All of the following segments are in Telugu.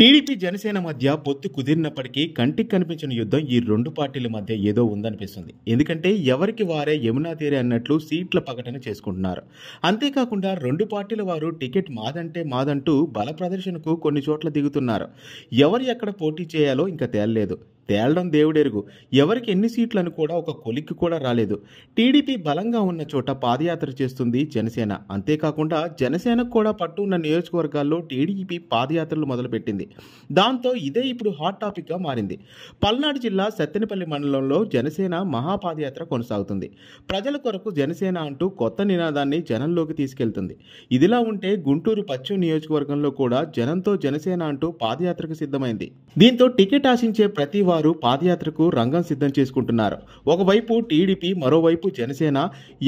టీడీపీ జనసేన మధ్య పొత్తు కుదిరినప్పటికీ కంటికి కనిపించిన యుద్ధం ఈ రెండు పార్టీల మధ్య ఏదో ఉందనిపిస్తుంది ఎందుకంటే ఎవరికి వారే యమునా తీరే అన్నట్లు సీట్ల ప్రకటన చేసుకుంటున్నారు అంతేకాకుండా రెండు పార్టీల వారు టికెట్ మాదంటే మాదంటూ బల ప్రదర్శనకు కొన్ని చోట్ల దిగుతున్నారు ఎవరు ఎక్కడ పోటీ చేయాలో ఇంకా తేలలేదు తేలడం దేవుడెరుగు ఎవరికి ఎన్ని సీట్లను కూడా ఒక కొలిక్కి కూడా రాలేదు టీడీపీ బలంగా ఉన్న చోట పాదయాత్ర చేస్తుంది జనసేన అంతేకాకుండా జనసేనకు కూడా పట్టు ఉన్న నియోజకవర్గాల్లో టీడీపీ పాదయాత్రలు మొదలుపెట్టింది దాంతో ఇదే ఇప్పుడు హాట్ టాపిక్గా మారింది పల్నాడు జిల్లా సత్తెనపల్లి మండలంలో జనసేన మహాపాదయాత్ర కొనసాగుతుంది ప్రజల కొరకు జనసేన అంటూ కొత్త నినాదాన్ని జనంలోకి తీసుకెళ్తుంది ఇదిలా ఉంటే గుంటూరు పశ్చిమ నియోజకవర్గంలో కూడా జనంతో జనసేన అంటూ పాదయాత్రకు సిద్ధమైంది దీంతో టికెట్ ఆశించే ప్రతి వారు వారు పాదయాత్రకు రంగం సిద్ధం చేసుకుంటున్నారు ఒకవైపు టీడీపీ మరోవైపు జనసేన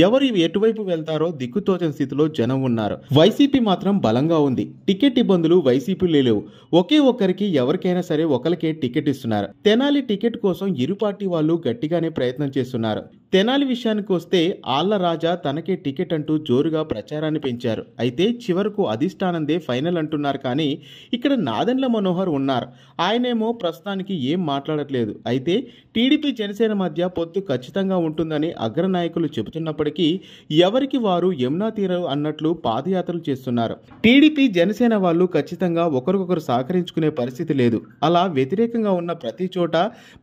ఎవరు ఎటువైపు వెళ్తారో దిక్కుతోచని స్థితిలో జనం ఉన్నారు వైసీపీ మాత్రం బలంగా ఉంది టికెట్ ఇబ్బందులు వైసీపీ లేవు ఒకే ఒక్కరికి ఎవరికైనా సరే ఒకరికే టికెట్ ఇస్తున్నారు తెనాలి టికెట్ కోసం ఇరు పార్టీ వాళ్ళు గట్టిగానే ప్రయత్నం చేస్తున్నారు తెనాలి విషయానికి వస్తే ఆళ్ల రాజా తనకే టికెట్ అంటూ జోరుగా ప్రచారాన్ని పెంచారు అయితే చివరకు అధిష్టానందే ఫైనల్ అంటున్నారు కానీ ఇక్కడ నాదెండ్ల మనోహర్ ఉన్నారు ఆయనేమో ప్రస్తుతానికి ఏం మాట్లాడు మాట్లాడట్లేదు అయితే టీడీపీ జనసేన మధ్య పొత్తు ఖచ్చితంగా ఉంటుందని అగ్రనాయకులు చెబుతున్నప్పటికీ ఎవరికి వారు యమునా తీరం అన్నట్లు పాదయాత్రలు చేస్తున్నారు టీడీపీ జనసేన వాళ్ళు ఖచ్చితంగా ఒకరికొకరు సహకరించుకునే పరిస్థితి లేదు అలా వ్యతిరేకంగా ఉన్న ప్రతి చోట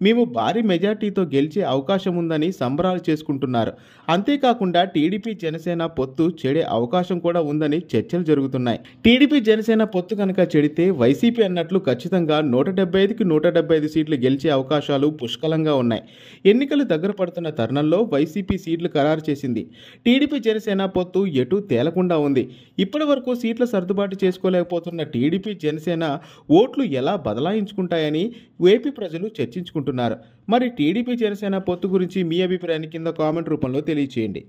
మేము భారీ మెజార్టీతో గెలిచే అవకాశం ఉందని సంబరాలు చేసుకుంటున్నారు అంతేకాకుండా టీడీపీ జనసేన పొత్తు చెడే అవకాశం కూడా ఉందని చర్చలు జరుగుతున్నాయి టీడీపీ జనసేన పొత్తు కనుక చెడితే వైసీపీ అన్నట్లు ఖచ్చితంగా నూట డెబ్బై ఐదుకి నూట డెబ్బై ఐదు సీట్లు గెలిచి గెలిచే అవకాశాలు పుష్కలంగా ఉన్నాయి ఎన్నికలు దగ్గర పడుతున్న తరుణంలో వైసీపీ సీట్లు ఖరారు చేసింది టీడీపీ జనసేన పొత్తు ఎటు తేలకుండా ఉంది ఇప్పటి వరకు సీట్ల సర్దుబాటు చేసుకోలేకపోతున్న టీడీపీ జనసేన ఓట్లు ఎలా బదలాయించుకుంటాయని ఏపీ ప్రజలు చర్చించుకుంటున్నారు మరి టీడీపీ జనసేన పొత్తు గురించి మీ అభిప్రాయాన్ని కింద కామెంట్ రూపంలో తెలియచేయండి